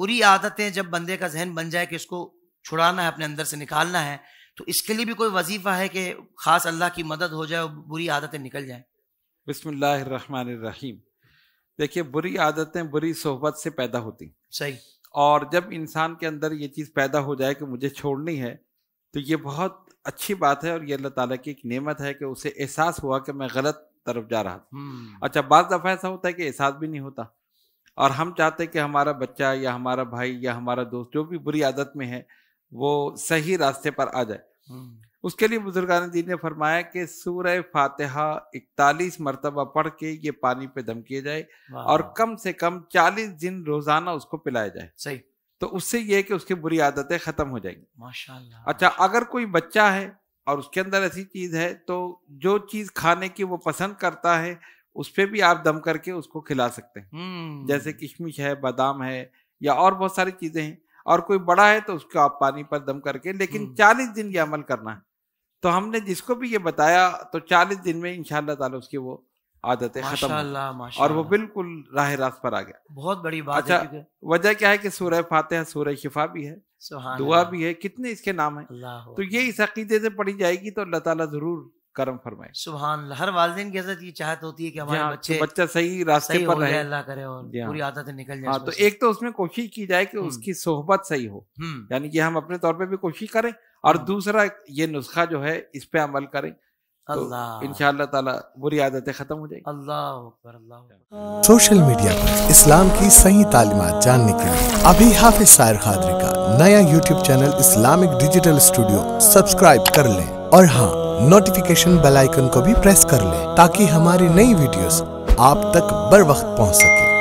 बुरी आदतें जब बंदे का जहन बन जाए कि इसको छुड़ाना है अपने अंदर से निकालना है तो इसके लिए भी कोई वजीफा है कि ख़ास अल्लाह की मदद हो जाए और बुरी आदतें निकल जाएं बिस्मिल्लाहिर्रहमानिर्रहीम देखिए बुरी आदतें बुरी सोहबत से पैदा होती सही और जब इंसान के अंदर ये चीज़ पैदा हो जाए कि मुझे छोड़नी है तो ये बहुत अच्छी बात है और ये अल्लाह ताला की एक नेमत है कि उसे एहसास हुआ कि मैं गलत तरफ जा रहा था हम्म। अच्छा बाज़ दफ़ा ऐसा होता है कि एहसास भी नहीं होता और हम चाहते हैं कि हमारा बच्चा या हमारा भाई या हमारा दोस्त जो भी बुरी आदत में है वो सही रास्ते पर आ जाए हम्म। उसके लिए बुजुर्गान दीन ने फरमाया कि सूरह फातिहा इकतालीस मरतबा पढ़ के ये पानी पे दम किया जाए और कम से कम चालीस दिन रोजाना उसको पिलाया जाए सही तो उससे ये कि उसकी बुरी आदतें खत्म हो जाएंगी माशाल्लाह अच्छा अगर कोई बच्चा है और उसके अंदर ऐसी चीज है तो जो चीज खाने की वो पसंद करता है उस पर भी आप दम करके उसको खिला सकते हैं जैसे हम्म। किशमिश है बादाम है या और बहुत सारी चीजें हैं और कोई बड़ा है तो उसको आप पानी पर दम करके लेकिन हम्म। चालीस दिन ये अमल करना है तो हमने जिसको भी ये बताया तो चालीस दिन में इनशाला ताला उसकी वो आदतें खत्म और वो बिल्कुल राह रास्त पर आ गया बहुत बड़ी बात अच्छा, वजह क्या है कि फाते फातह सूर्य शिफा भी है दुआ भी है कितने इसके नाम है तो ये इस अकीदे से पढ़ी जाएगी तो अल्लाह ताला जरूर करम फरमाए सुबह हर वालदेन की हजरत ये चाहत होती है कि हमारे बच्चे बच्चा सही रास्ते सही पर रहे अल्लाह करे और हाँ। पूरी आदतें निकल जाए हाँ, तो एक तो उसमें कोशिश की जाए कि हम्म। उसकी सोहबत सही हो हम्म। यानी कि हम अपने तौर पे भी कोशिश करें और हम्म। दूसरा ये नुस्खा जो है इस पे अमल करें तो अल्लाह इन ताला बुरी आदतें खत्म हो जाएगी अल्लाह सोशल मीडिया पर इस्लाम की सही तालीमत जानने के लिए अभी हाफिज सायर खादरी का नया YouTube channel Islamic digital studio subscribe कर लें और हाँ नोटिफिकेशन बेल आइकन को भी प्रेस कर लें ताकि हमारी नई वीडियोस आप तक बर वक्त पहुंच सके